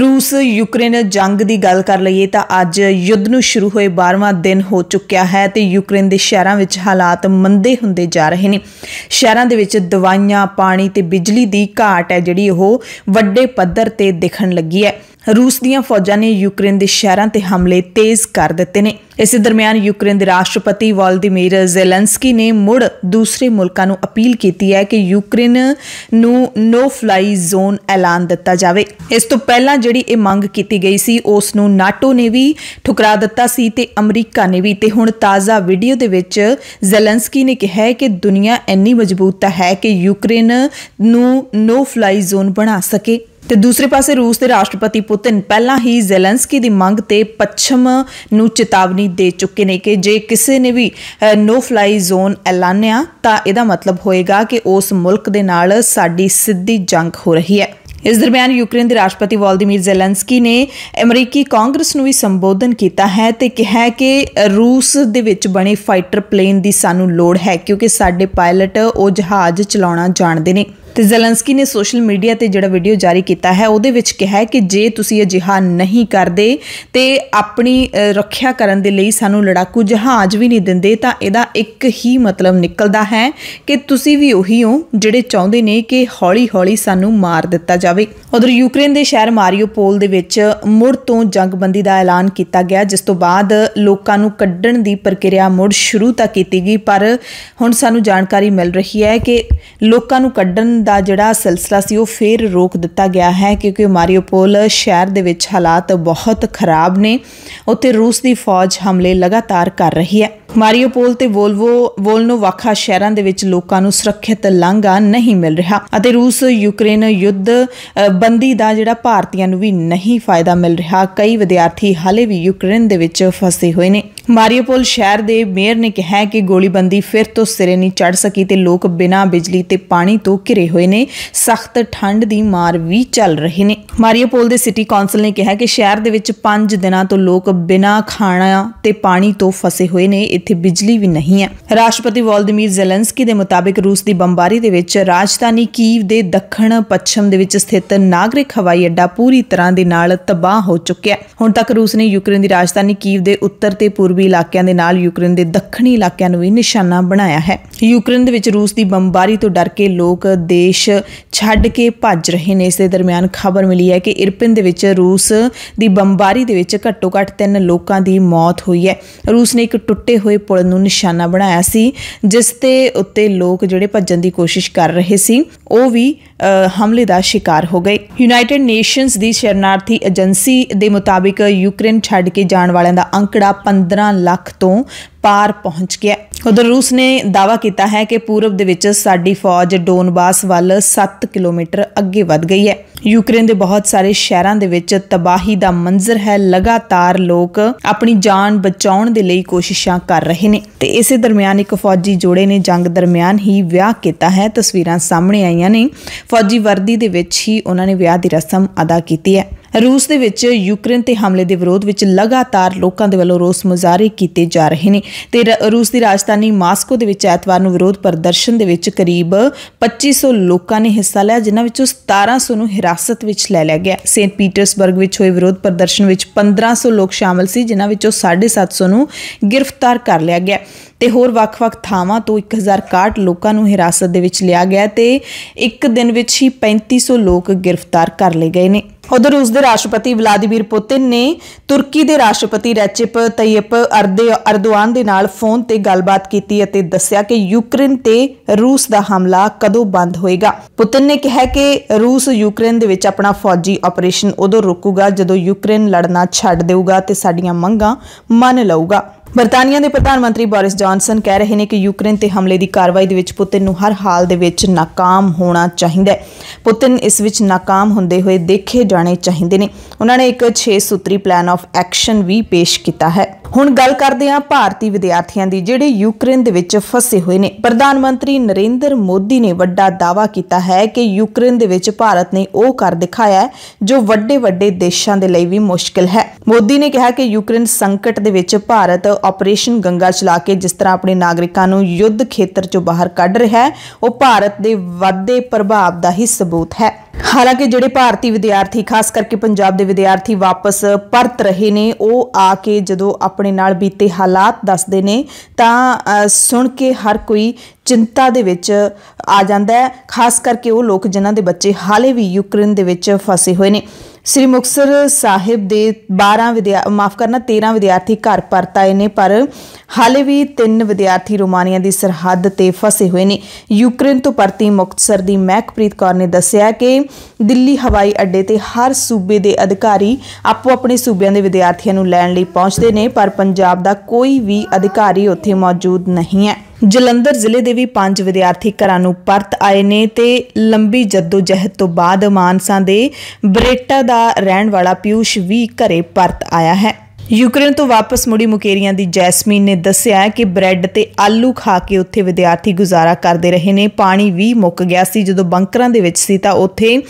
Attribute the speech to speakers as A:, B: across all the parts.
A: ਰੂਸ ਯੂਕਰੇਨ ਜੰਗ ਦੀ ਗੱਲ ਕਰ ਲਈਏ ਤਾਂ ਅੱਜ ਯੁੱਧ ਨੂੰ ਸ਼ੁਰੂ ਹੋਏ 12ਵਾਂ ਦਿਨ ਹੋ ਚੁੱਕਿਆ ਹੈ ਤੇ ਯੂਕਰੇਨ ਦੇ ਸ਼ਹਿਰਾਂ ਵਿੱਚ ਹਾਲਾਤ ਮੰਦੇ ਹੁੰਦੇ ਜਾ ਰਹੇ ਨੇ ਸ਼ਹਿਰਾਂ ਦੇ ਵਿੱਚ ਦਵਾਈਆਂ ਪਾਣੀ ਤੇ ਬਿਜਲੀ ਦੀ ਘਾਟ ਹੈ ਜਿਹੜੀ ਉਹ ਵੱਡੇ ਪੱਧਰ ਤੇ ਦਿਖਣ ਲੱਗੀ ਹੈ ਰੂਸ ਦੀਆਂ ਫੌਜਾਂ ਨੇ ਯੂਕਰੇਨ ਦੇ ਸ਼ਹਿਰਾਂ ਤੇ ਹਮਲੇ ਤੇਜ਼ ਕਰ ਦਿੱਤੇ ਨੇ ਇਸੇ ਦਰਮਿਆਨ ਯੂਕਰੇਨ ਦੇ ਰਾਸ਼ਟਰਪਤੀ ਵਲਦੀਮੀਰ ਜ਼ੈਲੈਂਸਕੀ ਨੇ ਮੁੜ ਦੂਸਰੇ ਮੁਲਕਾਂ ਨੂੰ ਅਪੀਲ ਕੀਤੀ ਹੈ ਕਿ ਯੂਕਰੇਨ ਨੂੰ ਨੋ ਫਲਾਈ ਜ਼ੋਨ ਐਲਾਨ ਦਿੱਤਾ ਜਾਵੇ ਇਸ ਤੋਂ ਪਹਿਲਾਂ ਜਿਹੜੀ ਇਹ ਮੰਗ ਕੀਤੀ ਗਈ ਸੀ ਉਸ ਨੂੰ ਨਾਟੋ ਨੇ ਵੀ ਠੁਕਰਾ ਦਿੱਤਾ ਸੀ ਤੇ ਅਮਰੀਕਾ ਨੇ ਵੀ ਤੇ ਹੁਣ ਤਾਜ਼ਾ ਵੀਡੀਓ ਦੇ ਵਿੱਚ ਜ਼ੈਲੈਂਸਕੀ ਨੇ ਕਿਹਾ ਹੈ ਕਿ ਦੁਨੀਆ ਇੰਨੀ ਮਜ਼ਬੂਤ ਤਾਂ ਹੈ ਕਿ ਯੂਕਰੇਨ ਨੂੰ ਨੋ ਫਲਾਈ ਜ਼ੋਨ ਬਣਾ ਸਕੇ ਤੇ ਦੂਸਰੇ ਪਾਸੇ ਰੂਸ ਦੇ ਰਾਸ਼ਟਰਪਤੀ ਪੁਤਿਨ ਪਹਿਲਾਂ ਹੀ ਜ਼ੈਲੈਂਸਕੀ ਦੀ ਮੰਗ ਤੇ ਪੱਛਮ ਨੂੰ ਚੇਤਾਵਨੀ ਦੇ ਚੁੱਕੇ ਨੇ ਕਿ ਜੇ ਕਿਸੇ ਨੇ ਵੀ ਨੋ ਫਲਾਈ ਜ਼ੋਨ ਐਲਾਨਿਆ ਤਾਂ ਇਹਦਾ ਮਤਲਬ ਹੋਏਗਾ ਕਿ ਉਸ ਮੁਲਕ ਦੇ ਨਾਲ ਸਾਡੀ ਸਿੱਧੀ ਜੰਗ ਹੋ ਰਹੀ ਹੈ ਇਸ ਦਰਮਿਆਨ ਯੂਕਰੇਨ ਦੇ ਰਾਸ਼ਟਰਪਤੀ ਵਾਲਦੀਮੀਰ ਜ਼ੈਲੈਂਸਕੀ ਨੇ ਅਮਰੀਕੀ ਕਾਂਗਰਸ ਨੂੰ ਵੀ ਸੰਬੋਧਨ ਕੀਤਾ ਹੈ ਤੇ ਕਿਹਾ ਕਿ ਰੂਸ ਦੇ ਵਿੱਚ ਬਣੇ ਫਾਈਟਰ ਪਲੇਨ ਦੀ ਸਾਨੂੰ ਲੋੜ ਹੈ ਕਿਉਂਕਿ ਸਾਡੇ ਪਾਇਲਟ ਉਹ ਜਹਾਜ਼ ਚਲਾਉਣਾ ਜਾਣਦੇ ਨੇ ਤੇ ਜ਼ਲੰਸਕੀ ਨੇ ਸੋਸ਼ਲ ਮੀਡੀਆ ਤੇ ਜਿਹੜਾ ਵੀਡੀਓ ਜਾਰੀ ਕੀਤਾ ਹੈ ਉਹਦੇ ਵਿੱਚ ਕਿਹਾ ਹੈ ਕਿ ਜੇ ਤੁਸੀਂ ਅਜਿਹਾ ਨਹੀਂ ਕਰਦੇ ਤੇ ਆਪਣੀ ਰੱਖਿਆ ਕਰਨ ਦੇ ਲਈ ਸਾਨੂੰ ਲੜਾਕੂ ਜਹਾਜ਼ ਵੀ ਨਹੀਂ ਦਿੰਦੇ ਤਾਂ ਇਹਦਾ ਇੱਕ ਹੀ ਮਤਲਬ ਨਿਕਲਦਾ ਹੈ ਕਿ ਤੁਸੀਂ ਵੀ ਉਹੀ ਹੋ ਜਿਹੜੇ ਚਾਹੁੰਦੇ ਨੇ ਕਿ ਹੌਲੀ-ਹੌਲੀ ਸਾਨੂੰ ਮਾਰ ਦਿੱਤਾ ਜਾਵੇ ਉਧਰ ਯੂਕਰੇਨ ਦੇ ਸ਼ਹਿਰ ਮਾਰੀਓਪੋਲ ਦੇ ਵਿੱਚ ਮੁੜ ਤੋਂ ਜੰਗਬੰਦੀ ਦਾ ਐਲਾਨ ਕੀਤਾ ਗਿਆ ਜਿਸ ਤੋਂ ਬਾਅਦ ਲੋਕਾਂ ਨੂੰ ਕੱਢਣ ਦੀ ਪ੍ਰਕਿਰਿਆ ਮੁੜ ਸ਼ੁਰੂ ਤਾਂ ਕੀਤੀ ਗਈ ਪਰ ਹੁਣ ਸਾਨੂੰ ਜਾਣਕਾਰੀ ਮਿਲ ਰਹੀ ਹੈ ਕਿ ਲੋਕਾਂ ਨੂੰ ਕੱਢਣ ਦਾ ਜਿਹੜਾ ਸਿਲਸਿਲਾ ਸੀ ਉਹ ਫੇਰ ਰੋਕ ਦਿੱਤਾ ਗਿਆ ਹੈ ਕਿਉਂਕਿ ਮਾਰੀਓਪੋਲ ਸ਼ਹਿਰ ਦੇ ਵਿੱਚ ਹਾਲਾਤ ਬਹੁਤ ਖਰਾਬ ਨੇ ਉੱਥੇ ਰੂਸ ਦੀ ਫੌਜ ਹਮਲੇ ਲਗਾਤਾਰ ਕਰ ਰਹੀ ਹੈ ਮਾਰੀਓਪੋਲ ਤੇ ਵੋਲਵੋ ਵੋਲਨੋ ਵਾਖਾ ਸ਼ਹਿਰਾਂ ਦੇ ਵਿੱਚ ਲੋਕਾਂ ਨੂੰ ਸੁਰੱਖਿਅਤ ਲਾਂਘਾ ਨਹੀਂ ਮਿਲ ਰਿਹਾ ਅਤੇ ਰੂਸ ਯੂਕਰੇਨ ਯੁੱਧ ਬੰਦੀ ਦਾ ਜਿਹੜਾ ਭਾਰਤੀਆਂ ਨੂੰ ਵੀ ਨਹੀਂ ਫਾਇਦਾ ਮਿਲ ਰਿਹਾ ਕਈ ਵਿਦਿਆਰਥੀ ਹਾਲੇ ਵੀ ਯੂਕਰੇਨ ਦੇ ਵਿੱਚ ਫਸੇ ਹੋਏ ਨੇ ਮਾਰੀਓਪੋਲ ਸ਼ਹਿਰ ਦੇ ਮੇਅਰ ਨੇ ਕਿਹਾ ਕਿ ਗੋਲੀਬੰਦੀ ਫਿਰ ਤੋਂ ਸਿਰੇ ਨਹੀਂ ਚੜ ਸਕੀ ਤੇ ਲੋਕ ਬਿਨਾਂ ਬਿਜਲੀ ਤੇ ਪਾਣੀ ਤੋਂ ਘਿਰੇ ਹੋਏ ਨੇ ਸਖਤ ਠੰਡ ਦੀ ਮਾਰ ਵੀ ਚੱਲ ਰਹੀ ਨੇ ਮਾਰੀਓਪੋਲ ਦੇ ਸਿਟੀ ਕਾਉਂਸਲ ਨੇ ਕਿਹਾ ਕਿ ਸ਼ਹਿਰ ਦੇ ਵਿੱਚ 5 ਦਿਨਾਂ ਤੋਂ ਲੋਕ ਬਿਨਾਂ ਖਾਣਾ ਤੇ ਪਾਣੀ ਤੋਂ ਫਸੇ ਹੋਏ ਨੇ ਇੱਥੇ ਬਿਜਲੀ ਵੀ ਨਹੀਂ ਹੈ ਰਾਸ਼ਟਰਪਤੀ ਵੋਲਦਮੀਰ ਜ਼ੈਲੈਂਸਕੀ ਦੇ ਮੁਤਾਬਕ ਰੂਸ ਦੀ ਬੰਬਾਰੀ ਦੇ ਵਿੱਚ ਰਾਜਧਾਨੀ ਕੀਵ ਦੇ ਦੱਖਣ ਪੱਛਮ ਦੇ ਵਿੱਚ ਸਥਿਤ ਨਾਗਰਿਕ ਹਵਾਈ ਅੱਡਾ ਪੂਰੀ ਤਰ੍ਹਾਂ ਦੇ ਨਾਲ ਤਬਾਹ ਹੋ ਚੁੱਕਿਆ ਹੈ ਹੁਣ ਤੱਕ ਰੂਸ ਨੇ ਯੂਕਰੇਨ ਦੀ ਰਾਜਧਾਨੀ ਕੀਵ ਦੇ ਉੱਤਰ ਤੇ ਪੂਰਬੀ ਇਲਾਕਿਆਂ ਦੇ ਨਾਲ ਯੂਕਰੇਨ ਦੇ ਦੱਖਣੀ ਇਲਾਕਿਆਂ ਨੂੰ ਵੀ ਨਿਸ਼ਾਨਾ ਬਣਾਇਆ ਹੈ ਯੂਕਰੇਨ ਦੇ ਵਿੱਚ ਰੂਸ ਦੀ ਬੰਬਾਰੀ ਤੋਂ ਡਰ ਕੇ ਲੋਕ ਦੇਸ਼ ਛੱਡ ਕੇ ਭੱਜ ਰਹੇ ਨੇ ਇਸ ਦੇ ਦਰਮਿਆਨ ਖਬਰ ਮਿਲੀ ਹੈ ਕਿ ਇਰਪਿਨ ਦੇ ਵਿੱਚ ਰੂਸ ਦੀ ਬੰਬਾਰੀ ਦੇ ਵਿੱਚ ਘੱਟੋ-ਘੱਟ 3 ਲੋਕਾਂ ਦੀ ਮੌਤ ਹੋਈ ਹੈ ਰੂਸ ਨੇ ਇੱਕ ਟੁੱਟੇ ਹੋਏ ਪੁਲ ਨੂੰ ਨਿਸ਼ਾਨਾ ਬਣਾਇਆ ਸੀ ਜਿਸ ਤੇ ਉੱਤੇ ਲੋਕ ਜਿਹੜੇ ਭੱਜਣ ਦੀ ਕੋਸ਼ਿਸ਼ ਕਰ ਰਹੇ ਸੀ ਉਹ ਵੀ ਹਮਲੇ ਦਾ ਸ਼ਿਕਾਰ ਹੋ ਗਏ ਯੂਨਾਈਟਿਡ ਨੇਸ਼ਨਸ ਦੀ ਸ਼ਰਨਾਰਥੀ ਏਜੰਸੀ ਦੇ ਮੁਤਾਬਿਕ ਯੂਕਰੇਨ ਛੱਡ ਕੇ ਜਾਣ ਵਾਲਿਆਂ ਦਾ ਅੰਕੜਾ 15 ਲੱਖ ਤੋਂ ਪਾਰ ਪਹੁੰਚ ਗਿਆ ਉਧਰ ਰੂਸ ਨੇ ਦਾਵਾ ਕੀਤਾ ਹੈ ਕਿ ਪੂਰਬ ਦੇ ਵਿੱਚ ਸਾਡੀ ਫੌਜ ਡੋਨਬਾਸ ਵੱਲ 7 ਕਿਲੋਮੀਟਰ ਅੱਗੇ ਵੱਧ ਗਈ ਹੈ ਯੂਕਰੇਨ ਦੇ ਬਹੁਤ ਸਾਰੇ ਸ਼ਹਿਰਾਂ ਦੇ ਵਿੱਚ ਤਬਾਹੀ ਦਾ ਮੰਜ਼ਰ ਹੈ ਲਗਾਤਾਰ ਲੋਕ ਆਪਣੀ ਜਾਨ ਬਚਾਉਣ ਦੇ ਲਈ ਕੋਸ਼ਿਸ਼ਾਂ ਕਰ ਰਹੇ ਨੇ ਤੇ ਇਸੇ ਦਰਮਿਆਨ ਇੱਕ ਫੌਜੀ ਜੋੜੇ ਨੇ ਜੰਗ ਦਰਮਿਆਨ ਹੀ ਵਿਆਹ ਕੀਤਾ ਹੈ ਤਸਵੀਰਾਂ ਸਾਹਮਣੇ ਆਈਆਂ ਨੇ ਫੌਜੀ ਵਰਦੀ ਦੇ ਵਿੱਚ ਹੀ ਉਹਨਾਂ ਨੇ ਵਿਆਹ ਦੀ ਰਸਮ ਅਦਾ ਕੀਤੀ ਹੈ ਰੂਸ ਦੇ ਵਿੱਚ ਯੂਕਰੇਨ ਤੇ ਹਮਲੇ ਦੇ ਵਿਰੋਧ ਵਿੱਚ ਲਗਾਤਾਰ ਲੋਕਾਂ ਦੇ ਵੱਲੋਂ ਰੋਸ ਮੁਜ਼ਾਹਰੇ ਕੀਤੇ ਜਾ ਰਹੇ ਨੇ ਤੇ ਰੂਸ ਦੀ ਰਾਜਧਾਨੀ ਮਾਸਕੋ ਦੇ ਵਿੱਚ ਐਤਵਾਰ ਨੂੰ ਵਿਰੋਧ ਪ੍ਰਦਰਸ਼ਨ ਦੇ ਵਿੱਚ ਕਰੀਬ 2500 ਲੋਕਾਂ ਨੇ ਹਿੱਸਾ ਲਿਆ ਜਿਨ੍ਹਾਂ ਵਿੱਚੋਂ 1700 ਨੂੰ ਹਿਰਾਸਤ ਵਿੱਚ ਲੈ ਲਿਆ ਗਿਆ ਸੇਂਟ ਪੀਟਰਸਬਰਗ ਵਿੱਚ ਹੋਏ ਵਿਰੋਧ ਪ੍ਰਦਰਸ਼ਨ ਵਿੱਚ 1500 ਲੋਕ ਸ਼ਾਮਲ ਸੀ ਜਿਨ੍ਹਾਂ ਵਿੱਚੋਂ 750 ਨੂੰ ਗ੍ਰਿਫਤਾਰ ਕਰ ਲਿਆ ਗਿਆ ਤੇ ਹੋਰ ਵੱਖ-ਵੱਖ ਥਾਵਾਂ ਤੋਂ 1061 ਲੋਕਾਂ ਨੂੰ ਹਿਰਾਸਤ ਦੇ ਵਿੱਚ ਲਿਆ ਗਿਆ ਤੇ ਇੱਕ ਦਿਨ ਵਿੱਚ ਹੀ 3500 ਲੋਕ ਗ੍ਰਿਫਤਾਰ ਕਰ ਲਏ ਗਏ ਨੇ ਉਧਰ ਉਸ ਦੇ ਰਾਸ਼ਟਰਪਤੀ ਵਲਾਦੀਮੀਰ ਪੁਤਿਨ ਨੇ ਤੁਰਕੀ ਦੇ ਰਾਸ਼ਟਰਪਤੀ ਰੈਚਿਪ ਤੈਇਪ ਅਰਦੇ ਅਰਦਵਾਨ ਦੇ ਨਾਲ ਫੋਨ ਤੇ ਗੱਲਬਾਤ ਕੀਤੀ ਅਤੇ ਦੱਸਿਆ ਕਿ ਯੂਕਰੇਨ ਤੇ ਰੂਸ ਦਾ ਹਮਲਾ ਕਦੋਂ ਬੰਦ ਹੋਏਗਾ ਪੁਤਿਨ ਨੇ ਕਿਹਾ ਕਿ ਰੂਸ ਯੂਕਰੇਨ ਦੇ ਵਿੱਚ ਆਪਣਾ ਫੌਜੀ ਆਪਰੇਸ਼ਨ ਉਦੋਂ ਰੁਕੂਗਾ ਜਦੋਂ ਯੂਕਰੇਨ ਲੜਨਾ ਛੱਡ ਦੇਊਗਾ ਤੇ ਸਾਡੀਆਂ ਮੰਗਾਂ ਮੰਨ ਲਊਗਾ ਬਰਤਾਨੀਆ ਦੇ ਪ੍ਰਧਾਨ ਮੰਤਰੀ ਬੋਰਿਸ ਜੌਨਸਨ ਕਹਿ ਰਹੇ ਨੇ ਕਿ ਯੂਕਰੇਨ ਤੇ ਹਮਲੇ ਦੀ ਕਾਰਵਾਈ ਦੇ ਵਿੱਚ ਪੁਤਿਨ ਨੂੰ ਹਰ ਹਾਲ ਦੇ ਵਿੱਚ ناکਾਮ ਹੋਣਾ ਚਾਹੀਦਾ ਹੈ ਪੁਤਿਨ ਇਸ ਵਿੱਚ ناکਾਮ ਹੁੰਦੇ ਹੋਏ ਦੇਖੇ ਜਾਣੇ ਚਾਹੀਦੇ ਨੇ ਉਹਨਾਂ ਨੇ ਇੱਕ 6 ਸੂਤਰੀ ਪਲਾਨ ਆਫ ਐਕਸ਼ਨ ਵੀ ਪੇਸ਼ ਕੀਤਾ ਹੈ ਹੁਣ ਗੱਲ ਕਰਦੇ ਹਾਂ ਭਾਰਤੀ ਵਿਦਿਆਰਥੀਆਂ ਦੀ ਜਿਹੜੇ ਯੂਕਰੇਨ ਦੇ ਵਿੱਚ ਫਸੇ ਹੋਏ ਨੇ ਪ੍ਰਧਾਨ ਮੰਤਰੀ ਨਰਿੰਦਰ ਮੋਦੀ ਨੇ ਵੱਡਾ ਦਾਵਾ ਕੀਤਾ ਹੈ ਕਿ ਯੂਕਰੇਨ ਦੇ ਵਿੱਚ ਭਾਰਤ ਨੇ ਉਹ ਕਰ ਦਿਖਾਇਆ ਜੋ ਵੱਡੇ ਵੱਡੇ ਦੇਸ਼ਾਂ ਦੇ ਲਈ ਵੀ ਮੁਸ਼ਕਲ ਹੈ ਮੋਦੀ ਨੇ ਕਿਹਾ ਕਿ ਯੂਕਰੇਨ ਸੰਕਟ ਦੇ ਵਿੱਚ ਭਾਰਤ ਆਪਰੇਸ਼ਨ ਗੰਗਾ ਚਲਾ ਕੇ ਜਿਸ ਤਰ੍ਹਾਂ ਆਪਣੇ ਨਾਗਰਿਕਾਂ ਨੂੰ ਯੁੱਧ ਖੇਤਰ ਚੋਂ ਬਾਹਰ ਕੱਢ ਰਿਹਾ ਹੈ ਉਹ ਭਾਰਤ ਦੇ ਵੱਧੇ ਪ੍ਰਭਾਵ ਦਾ ਹੀ ਸਬੂਤ ਹੈ ਹਾਲਾਂਕਿ ਜਿਹੜੇ ਭਾਰਤੀ ਵਿਦਿਆਰਥੀ ਖਾਸ ਕਰਕੇ ਪੰਜਾਬ ਦੇ ਵਿਦਿਆਰਥੀ ਵਾਪਸ ਪਰਤ ਰਹੇ ਨੇ ਉਹ ਆ ਕੇ ਜਦੋਂ ਆਪਣੇ ਆਪਣੇ ਨਾਲ ਬੀਤੇ ਹਾਲਾਤ ਦੱਸਦੇ ਨੇ ਤਾਂ ਸੁਣ ਕੇ ਹਰ ਕੋਈ ਚਿੰਤਾ ਦੇ ਵਿੱਚ ਆ ਜਾਂਦਾ ਹੈ ਖਾਸ ਕਰਕੇ ਉਹ ਲੋਕ ਜਿਨ੍ਹਾਂ ਦੇ ਬੱਚੇ ਹਾਲੇ ਵੀ ਯੂਕਰੇਨ ਦੇ ਵਿੱਚ ਫਸੇ ਹੋਏ ਨੇ ਸ੍ਰੀ ਮੁਕਸਰ ਸਾਹਿਬ ਦੇ 12 ਵਿਦਿਆ ਮਾਫ ਕਰਨਾ 13 ਵਿਦਿਆਰਥੀ ਘਰ ਪਰਤ ਆਏ ਨੇ ਪਰ ਹਾਲੇ ਵੀ 3 ਵਿਦਿਆਰਥੀ ਰੋਮਾਨੀਆ ਦੀ ਸਰਹੱਦ ਤੇ ਫਸੇ ਹੋਏ ਨੇ ਯੂਕਰੇਨ ਤੋਂ ਪਰਤੀ ਮੁਕਤਸਰ ਦੀ ਮਹਿਕਪ੍ਰੀਤ ਕੌਰ ਨੇ ਦੱਸਿਆ ਕਿ ਦਿੱਲੀ ਹਵਾਈ ਅੱਡੇ ਤੇ ਹਰ ਸੂਬੇ ਦੇ ਅਧਿਕਾਰੀ ਆਪੋ ਆਪਣੇ ਸੂਬਿਆਂ ਦੇ ਵਿਦਿਆਰਥੀਆਂ ਨੂੰ ਲੈਣ ਲਈ ਪਹੁੰਚਦੇ ਨੇ ਪਰ ਪੰਜਾਬ ਦਾ ਕੋਈ ਵੀ ਅਧਿਕਾਰੀ ਉੱਥੇ ਮੌਜੂਦ ਨਹੀਂ ਹੈ ਜਲੰਧਰ ਜ਼ਿਲ੍ਹੇ ਦੇ ਵੀ ਪੰਜ ਵਿਦਿਆਰਥੀ ਘਰਾਂ ਨੂੰ ਪਰਤ ਆਏ ਨੇ ਤੇ ਲੰਬੀ ਜੱਦੋਜਹਿਦ ਤੋਂ ਬਾਅਦ ਮਾਨਸਾ ਦੇ ਬਰੇਟਾ ਦਾ ਰਹਿਣ ਵਾਲਾ ਪਿਊਸ਼ ਵੀ ਘਰੇ ਪਰਤ ਆਇਆ ਹੈ ਯੂਕਰੇਨ ਤੋਂ ਵਾਪਸ ਮੁੜੀ ਮੁਕੇਰੀਆਂ ਦੀ ਜੈਸਮੀਨ ਨੇ ਦੱਸਿਆ ਕਿ ਬ੍ਰੈਡ ਤੇ ਆਲੂ ਖਾ ਕੇ ਉੱਥੇ ਵਿਦਿਆਰਥੀ ਗੁਜ਼ਾਰਾ ਕਰਦੇ ਰਹੇ ਨੇ ਪਾਣੀ ਵੀ ਮੁੱਕ ਗਿਆ ਸੀ ਜਦੋਂ ਬੰਕਰਾਂ ਦੇ ਵਿੱਚ ਸੀ ਤਾਂ ਉੱਥੇ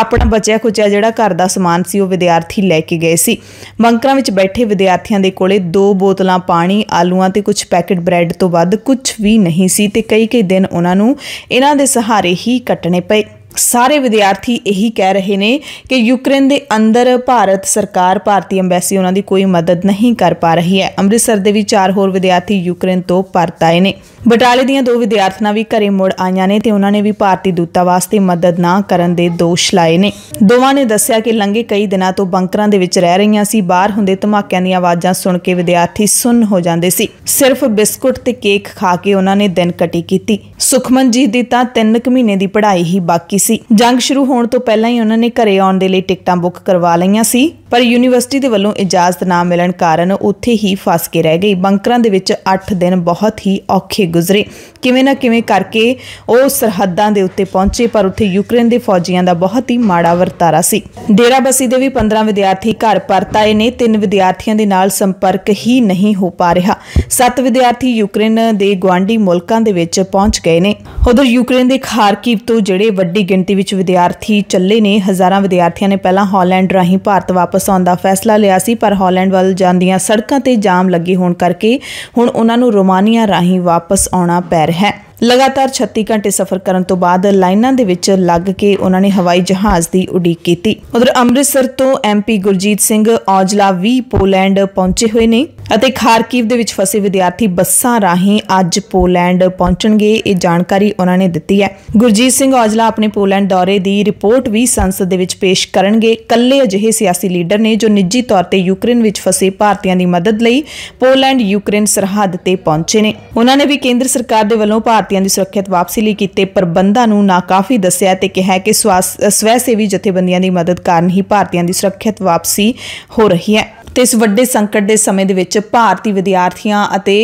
A: ਆਪਣਾ ਬਚਿਆ ਖੁਚਿਆ ਜਿਹੜਾ ਘਰ ਦਾ ਸਮਾਨ ਸੀ ਉਹ ਵਿਦਿਆਰਥੀ ਲੈ ਕੇ ਗਏ ਸੀ ਬੰਕਰਾਂ ਵਿੱਚ ਬੈਠੇ ਵਿਦਿਆਰਥੀਆਂ ਦੇ ਕੋਲੇ ਦੋ ਬੋਤਲਾਂ ਪਾਣੀ ਆਲੂਆਂ ਤੇ ਕੁਝ ਪੈਕਟ ਬ੍ਰੈਡ ਤੋਂ ਵੱਧ ਕੁਝ ਵੀ ਨਹੀਂ ਸੀ ਤੇ ਕਈ ਕਈ ਦਿਨ ਉਹਨਾਂ ਨੂੰ ਇਹਨਾਂ ਦੇ ਸਹਾਰੇ ਹੀ ਕੱਟਣੇ ਪਏ ਸਾਰੇ ਵਿਦਿਆਰਥੀ ਇਹੀ ਕਹਿ ਰਹੇ ਨੇ ਕਿ ਯੂਕਰੇਨ ਦੇ ਅੰਦਰ ਭਾਰਤ ਸਰਕਾਰ ਭਾਰਤੀ ਐਮਬੈਸੀ ਉਹਨਾਂ ਦੀ ਕੋਈ ਮਦਦ ਨਹੀਂ ਕਰ ਪਾ ਰਹੀ ਹੈ ਅੰਮ੍ਰਿਤਸਰ ਦੇ ਵੀ ਚਾਰ ਹੋਰ ਵਿਦਿਆਰਥੀ ਯੂਕਰੇਨ ਤੋਂ ਪਰਤ ਆਏ ਨੇ ਬਟਾਲੇ ਦੀਆਂ ਦੋ ਵਿਦਿਆਰਥਣਾਂ ਵੀ ਘਰੇ ਮੁੜ ਆਈਆਂ ਨੇ ਤੇ ਉਹਨਾਂ ਨੇ ਵੀ ਭਾਰਤੀ ਦੂਤਾਵਾਸ ਤੇ ਮਦਦ ਨਾ ਕਰਨ ਦੇ ਦੋਸ਼ ਲਾਏ ਨੇ ਦੋਵਾਂ ਨੇ ਦੱਸਿਆ ਕਿ ਲੰਘੇ ਕਈ ਦਿਨਾਂ ਤੋਂ ਬੰਕਰਾਂ ਦੇ ਵਿੱਚ ਰਹਿ ਰਹੀਆਂ ਸੀ ਬਾਹਰ ਹੁੰਦੇ ਧਮਾਕਿਆਂ ਦੀਆਂ ਆਵਾਜ਼ਾਂ ਸੁਣ ਕੇ ਵਿਦਿਆਰਥੀ ਸੁੰਨ ਹੋ ਜਾਂਦੇ ਸੀ ਸਿਰਫ ਬਿਸਕੁਟ ਤੇ ਕੇਕ ਖਾ ਕੇ ਉਹਨਾਂ ਨੇ ਦਿਨ ਕੱਟੀ ਕੀਤੀ ਸੁਖਮਨਜੀਤ ਦੀ ਤਾਂ 3 ਮਹੀਨੇ ਦੀ ਪੜ੍ਹਾਈ ਹੀ ਬਾਕੀ ਸੀ ਜੰਗ ਸ਼ੁਰੂ ਹੋਣ ਤੋਂ ਪਹਿਲਾਂ ਹੀ ਉਹਨਾਂ ਨੇ ਘਰੇ ਆਉਣ ਦੇ ਲਈ ਟਿਕਟਾਂ ਬੁੱਕ ਕਰਵਾ ਲਈਆਂ ਸੀ ਪਰ ਯੂਨੀਵਰਸਿਟੀ ਦੇ ਵੱਲੋਂ ਇਜਾਜ਼ਤ ਨਾ ਮਿਲਣ ਕਾਰਨ ਉੱਥੇ ਹੀ ਫਸ ਕੇ ਰਹਿ ਗਈ ਬੰਕਰਾਂ ਦੇ ਵਿੱਚ 8 ਦਿਨ ਬਹੁਤ ਹੀ ਔਖੇ ਗੁਜ਼ਰੇ ਕਿਵੇਂ ਨਾ ਕਿਵੇਂ ਕਰਕੇ ਉਹ ਸਰਹੱਦਾਂ ਦੇ ਉੱਤੇ ਪਹੁੰਚੇ ਪਰ ਉੱਥੇ ਯੂਕਰੇਨ ਦੇ ਫੌਜੀਆਂ ਦਾ ਬਹੁਤ ਹੀ ਮਾੜਾ ਵਰਤਾਰਾ ਸੀ ਡੇਰਾਬਸੀ ਦੇ ਵੀ 15 ਵਿਦਿਆਰਥੀ ਘਰ ਪਰਤ ਆਏ ਨੇ ਤਿੰਨ ਵਿਦਿਆਰਥੀਆਂ ਦੇ ਨਾਲ ਸੰਪਰਕ ਹੀ ਨਹੀਂ ਹੋ ਪਾ ਰਿਹਾ ਸੱਤ ਵਿਦਿਆਰਥੀ ਯੂਕਰੇਨ ਦੇ ਗਵਾਂਡੀ ਮੁਲਕਾਂ ਦੇ ਵਿੱਚ ਪਹੁੰਚ ਗਏ ਨੇ ਉਧਰ ਯੂਕਰੇਨ ਦੇ ਖਾਰਕੀਵ ਤੋਂ ਜਿਹੜੇ ਵੱਡੀ ਗਿਣਤੀ ਵਿੱਚ ਵਿਦਿਆਰਥੀ ਚੱਲੇ ਨੇ ਹਜ਼ਾਰਾਂ ਵਿਦਿਆਰਥੀਆਂ ਨੇ ਪਹਿਲਾਂ ਹਾਲੈਂਡ ਰਾਹੀਂ ਭਾਰਤ ਵਾਪਸ ਆਉਣ ਦਾ ਫੈਸਲਾ ਲਿਆ ਸੀ ਪਰ ਹਾਲੈਂਡ ਵੱਲ ਜਾਂਦੀਆਂ ਸੜਕਾਂ ਤੇ ਜਾਮ ਲੱਗੇ ਹੋਣ ਕਰਕੇ ਹੁਣ ਉਹਨਾਂ ਨੂੰ ਰੋਮਾਨੀਆ ਰਾਹੀਂ ਵਾਪਸ ਆਉਣਾ ਪੈ ਰਿਹਾ ਹੈ ਲਗਾਤਾਰ 36 ਘੰਟੇ ਸਫ਼ਰ ਕਰਨ ਤੋਂ ਬਾਅਦ ਲਾਈਨਾਂ ਦੇ ਵਿੱਚ ਲੱਗ ਕੇ ਉਹਨਾਂ ਨੇ ਹਵਾਈ ਜਹਾਜ਼ ਦੀ ਉਡੀਕ ਕੀਤੀ ਉਧਰ ਅੰਮ੍ਰਿਤਸਰ ਤੋਂ ਐਮਪੀ ਗੁਰਜੀਤ ਸਿੰਘ ਔਜਲਾ ਵੀ ਪੋਲੈਂਡ ਪਹੁੰਚੇ ਹੋਏ ਨੇ ਅਤੇ ਖਾਰਕੀਵ ਦੇ ਵਿੱਚ ਫਸੇ ਵਿਦਿਆਰਥੀ ਬੱਸਾਂ ਰਾਹੀਂ ਅੱਜ ਪੋਲੈਂਡ ਪਹੁੰਚਣਗੇ ਇਹ ਜਾਣਕਾਰੀ ਉਹਨਾਂ ਨੇ ਦਿੱਤੀ ਹੈ ਗੁਰਜੀਤ ਸਿੰਘ ਔਜਲਾ ਆਪਣੇ ਪੋਲੈਂਡ ਦੌਰੇ ਦੀ ਰਿਪੋਰਟ ਵੀ ਸੰਸਦ ਦੇ ਵਿੱਚ ਪੇਸ਼ ਕਰਨਗੇ ਕੱਲੇ ਅਜਿਹੇ ਸਿਆਸੀ ਲੀਡਰ ਨੇ ਜੋ ਨਿੱਜੀ ਤੌਰ ਤੇ ਯੂਕਰੇਨ ਵਿੱਚ ਫਸੇ ਭਾਰਤੀਆਂ ਦੀ ਮਦਦ ਲਈ ਪੋਲੈਂਡ ਯੂਕਰੇਨ ਸਰਹੱਦ ਤੇ ਪਹੁੰਚੇ ਨੇ ਉਹਨਾਂ ਨੇ ਵੀ ਕੇਂਦਰ ਸਰਕਾਰ ਦੇ ਵੱਲੋਂ ਭਾਰਤ ਭਾਰਤੀਆਂ ਦੀ ਸੁਰੱਖਿਅਤ ਵਾਪਸੀ ਲਈ ਕੀਤੇ ਪ੍ਰਬੰਧਾਂ ਨੂੰ ਨਾਕਾਫੀ ਦੱਸਿਆ ਤੇ ਕਿਹਾ ਕਿ ਸਵੈ ਸੇਵੀ ਜਥੇਬੰਦੀਆਂ ਦੀ ਮਦਦ ਕਾਰਨ ਹੀ ਭਾਰਤੀਆਂ ਦੀ ਸੁਰੱਖਿਅਤ ਵਾਪਸੀ ਹੋ ਰਹੀ ਹੈ ਤੇ ਇਸ ਵੱਡੇ ਸੰਕਟ ਦੇ ਸਮੇਂ ਦੇ ਵਿੱਚ ਭਾਰਤੀ ਵਿਦਿਆਰਥੀਆਂ ਅਤੇ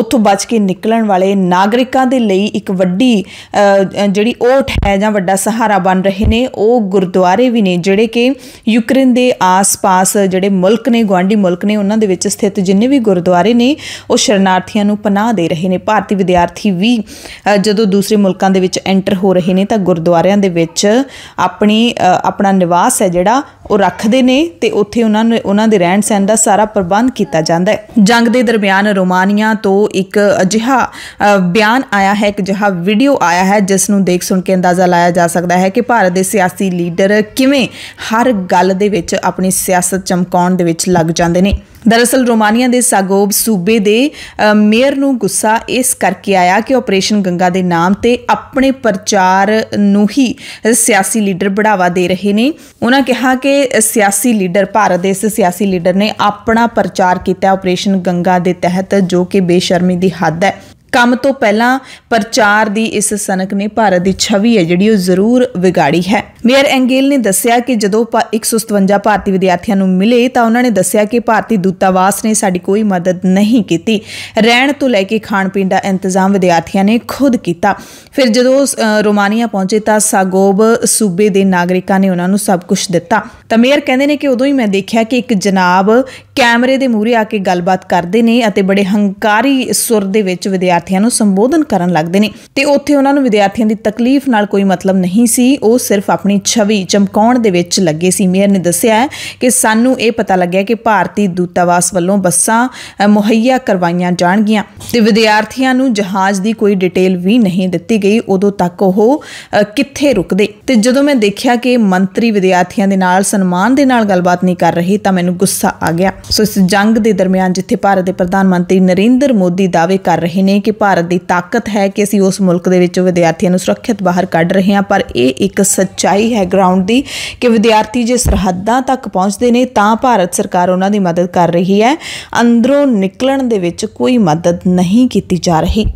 A: ਉੱਥੋਂ ਬਚ ਕੇ ਨਿਕਲਣ ਵਾਲੇ ਨਾਗਰਿਕਾਂ ਦੇ ਲਈ ਇੱਕ ਵੱਡੀ ਜਿਹੜੀ ਓਟ ਹੈ ਜਾਂ ਵੱਡਾ ਸਹਾਰਾ ਬਣ ਰਹੇ ਨੇ ਉਹ ਗੁਰਦੁਆਰੇ ਵੀ ਨੇ ਜਿਹੜੇ ਕਿ ਯੂਕਰੇਨ ਦੇ ਆਸ-ਪਾਸ ਜਿਹੜੇ ਮੁਲਕ ਨੇ ਗਵਾਂਡੀ ਮੁਲਕ ਨੇ ਉਹਨਾਂ ਦੇ ਵਿੱਚ ਸਥਿਤ ਜਿੰਨੇ ਵੀ ਗੁਰਦੁਆਰੇ ਨੇ ਉਹ ਸ਼ਰਨਾਰਥੀਆਂ ਨੂੰ ਪਨਾਹ ਦੇ ਰਹੇ ਨੇ ਭਾਰਤੀ ਵਿਦਿਆਰਥੀ ਵੀ ਜਦੋਂ ਦੂਸਰੇ ਮੁਲਕਾਂ ਦੇ ਵਿੱਚ ਐਂਟਰ ਹੋ ਰਹੇ ਨੇ ਤਾਂ ਗੁਰਦੁਆਰਿਆਂ ਦੇ ਵਿੱਚ ਆਪਣੀ ਆਪਣਾ ਨਿਵਾਸ ਹੈ ਜਿਹੜਾ ਉਹ ਰੱਖਦੇ ਨੇ ਤੇ ਉੱਥੇ ਉਹਨਾਂ ਨੇ ਉਹਨਾਂ ਦੇ ਰਹਿਣ ਸੈਨ ਦਾ ਸਾਰਾ ਪ੍ਰਬੰਧ ਕੀਤਾ ਜਾਂਦਾ ਹੈ ਜੰਗ ਦੇ ਦਰਮਿਆਨ ਰੋਮਾਨੀਆ ਤੋਂ ਇੱਕ ਅਜਿਹਾ ਬਿਆਨ ਆਇਆ ਹੈ ਇੱਕ ਜਿਹੜਾ ਵੀਡੀਓ ਆਇਆ ਹੈ ਜਿਸ ਨੂੰ ਦੇਖ ਸੁਣ ਕੇ ਅੰਦਾਜ਼ਾ ਲਾਇਆ ਜਾ ਸਕਦਾ ਹੈ ਕਿ ਭਾਰਤ ਦੇ ਸਿਆਸੀ ਲੀਡਰ ਕਿਵੇਂ ਹਰ ਗੱਲ ਦੇ ਵਿੱਚ ਆਪਣੀ ਸਿਆਸਤ ਚਮਕਾਉਣ ਦੇ ਵਿੱਚ ਲੱਗ ਜਾਂਦੇ ਨੇ ਦਰਅਸਲ ਰੋਮਾਨੀਆ ਦੇ ਸਾਗੋਬ ਸੂਬੇ ਦੇ ਮੇਅਰ ਨੂੰ ਗੁੱਸਾ ਇਸ ਕਰਕੇ ਆਇਆ ਕਿ ਆਪਰੇਸ਼ਨ ਗੰਗਾ ਦੇ ਨਾਮ ਤੇ ਆਪਣੇ ਪ੍ਰਚਾਰ ਨੂੰ ਹੀ ਸਿਆਸੀ ਲੀਡਰ ਬੜਾਵਾ ਦੇ ਰਹੇ ਨੇ ਉਹਨਾਂ ਕਿਹਾ ਕਿ ਸਿਆਸੀ ਲੀਡਰ ਭਾਰਤ ਦੇ ਇਸ ਸਿਆਸੀ ਲੀਡਰ ਨੇ ਆਪਣਾ ਪ੍ਰਚਾਰ ਕੀਤਾ ਆਪਰੇਸ਼ਨ ਗੰਗਾ ਦੇ ਤਹਿਤ ਜੋ ਕਿ ਬੇਸ਼ਰਮੀ ਦੀ ਹੱਦ ਹੈ ਕੰਮ ਤੋਂ ਪਹਿਲਾਂ ਪ੍ਰਚਾਰ ਦੀ ਇਸ ਸਨਕ ਨੇ ਭਾਰਤ ਦੀ ਛਵੀ ਹੈ ਜਿਹੜੀ ਉਹ ਜ਼ਰੂਰ ਵਿਗਾੜੀ ਹੈ ਮੇਅਰ ਐਂਗੇਲ ਨੇ ਦੱਸਿਆ ਕਿ ਜਦੋਂ 157 ਭਾਰਤੀ ਵਿਦਿਆਰਥੀਆਂ ਨੂੰ ਮਿਲੇ ਤਾਂ ਉਹਨਾਂ ਨੇ ਦੱਸਿਆ ਕਿ ਭਾਰਤੀ ਦੂਤਾਵਾਸ ਨੇ ਸਾਡੀ ਕੋਈ ਮਦਦ ਨਹੀਂ ਕੀਤੀ ਰਹਿਣ ਤੋਂ ਲੈ ਕੇ ਖਾਣ ਪੀਣ ਦਾ ਇੰਤਜ਼ਾਮ ਵਿਦਿਆਰਥੀਆਂ ਨੇ ਖੁਦ ਕੀਤਾ ਫਿਰ ਜਦੋਂ ਰੋਮਾਨੀਆ ਪਹੁੰਚੇ ਤਾਂ ਸਾਗੋਬ ਸੂਬੇ ਦੇ ਨਾਗਰਿਕਾਂ ਨੇ ਉਹਨਾਂ ਨੂੰ ਸਭ ਕੁਝ ਦਿੱਤਾ ਤਾਂ ਮੇਅਰ ਕਹਿੰਦੇ ਨੇ ਕਿ ਉਦੋਂ ਹੀ ਮੈਂ ਦੇਖਿਆ ਕਿ ਇੱਕ ਜਨਾਬ ਕੈਮਰੇ ਦੇ ਮੂਹਰੇ ਆ ਕੇ ਗੱਲਬਾਤ ਕਰਦੇ ਨੇ ਅਤੇ ਬੜੇ ਹੰਕਾਰੀ ਸੁਰ ਦੇ ਵਿੱਚ ਵਿਦਿਆਰਥੀਆਂ ਨੂੰ ਸੰਬੋਧਨ ਕਰਨ ਲੱਗਦੇ ਨੇ ਤੇ ਉੱਥੇ ਉਹਨਾਂ ਨੂੰ ਵਿਦਿਆਰਥੀਆਂ ਦੀ ਤਕਲੀਫ ਨਾਲ ਕੋਈ ਮਤਲਬ ਨਹੀਂ ਸੀ ਉਹ ਸਿਰਫ ਆਪਣੀ ਛਵੀ ਚਮਕਾਉਣ ਦੇ ਵਿੱਚ ਲੱਗੇ ਸੀ ਮੇਅਰ ਨੇ ਦੱਸਿਆ ਕਿ ਸਾਨੂੰ ਇਹ ਪਤਾ ਲੱਗਿਆ ਕਿ ਭਾਰਤੀ ਦੂਤਾਵਾਸ ਵੱਲੋਂ ਬੱਸਾਂ ਮੁਹੱਈਆ ਕਰਵਾਈਆਂ ਜਾਣਗੀਆਂ ਤੇ ਵਿਦਿਆਰਥੀਆਂ ਨੂੰ ਜਹਾਜ਼ ਦੀ ਕੋਈ ਡਿਟੇਲ ਵੀ ਨਹੀਂ ਦਿੱਤੀ ਗਈ ਉਦੋਂ ਤੱਕ ਉਹ ਕਿੱਥੇ ਰੁਕਦੇ ਤੇ ਜਦੋਂ ਮੈਂ ਦੇਖਿਆ ਕਿ ਮੰਤਰੀ ਵਿਦਿਆਰਥੀਆਂ ਦੇ ਨਾਲ ਸਨਮਾਨ ਦੇ ਨਾਲ ਗੱਲਬਾਤ ਨਹੀਂ ਕਰ ਰਹੇ ਤਾਂ ਮੈਨੂੰ ਗੁੱਸਾ ਆ ਗਿਆ ਸੋ ਇਸ ਜੰਗ ਦੇ ਦਰਮਿਆਨ ਜਿੱਥੇ ਭਾਰਤ ਦੇ ਪ੍ਰਧਾਨ ਮੰਤਰੀ ਨਰਿੰਦਰ ਮੋਦੀ ਦਾਅਵੇ ਕਰ ਰਹੇ ਨੇ ਕਿ ਭਾਰਤ ਦੀ ਤਾਕਤ ਹੈ ਕਿ ਅਸੀਂ ਉਸ ਮੁਲਕ ਦੇ ਵਿੱਚੋਂ ਵਿਦਿਆਰਥੀਆਂ ਨੂੰ ਸੁਰੱਖਿਅਤ ਬਾਹਰ ਕੱਢ ਰਹੇ ਹਾਂ ਪਰ ਇਹ ਇੱਕ ਸੱਚਾਈ ਹੈ ਗਰਾਊਂਡ ਦੀ ਕਿ ਵਿਦਿਆਰਥੀ ਜੇ ਸਰਹੱਦਾਂ ਤੱਕ ਪਹੁੰਚਦੇ ਨੇ ਤਾਂ ਭਾਰਤ ਸਰਕਾਰ ਉਹਨਾਂ ਦੀ ਮਦਦ ਕਰ ਰਹੀ ਹੈ ਅੰਦਰੋਂ ਨਿਕਲਣ ਦੇ ਵਿੱਚ ਕੋਈ ਮਦਦ ਨਹੀਂ ਕੀਤੀ ਜਾ ਰਹੀ